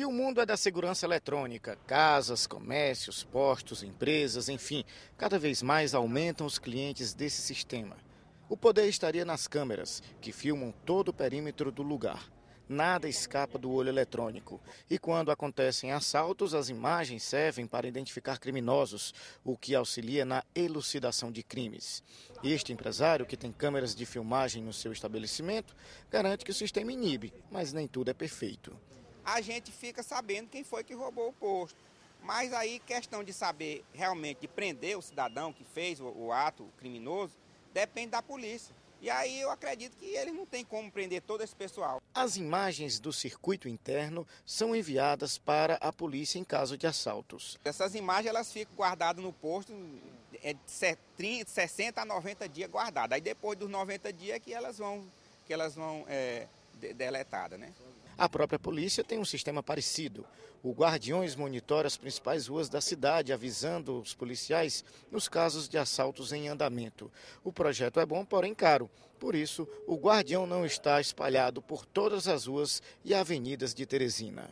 E o mundo é da segurança eletrônica. Casas, comércios, postos, empresas, enfim, cada vez mais aumentam os clientes desse sistema. O poder estaria nas câmeras, que filmam todo o perímetro do lugar. Nada escapa do olho eletrônico. E quando acontecem assaltos, as imagens servem para identificar criminosos, o que auxilia na elucidação de crimes. Este empresário, que tem câmeras de filmagem no seu estabelecimento, garante que o sistema inibe, mas nem tudo é perfeito a gente fica sabendo quem foi que roubou o posto. Mas aí, questão de saber realmente, de prender o cidadão que fez o, o ato criminoso, depende da polícia. E aí eu acredito que eles não têm como prender todo esse pessoal. As imagens do circuito interno são enviadas para a polícia em caso de assaltos. Essas imagens elas ficam guardadas no posto é de 60 a 90 dias guardadas. Aí depois dos 90 dias é que elas vão, que elas vão é, deletada. Né? A própria polícia tem um sistema parecido. O Guardiões monitora as principais ruas da cidade, avisando os policiais nos casos de assaltos em andamento. O projeto é bom, porém caro. Por isso, o Guardião não está espalhado por todas as ruas e avenidas de Teresina.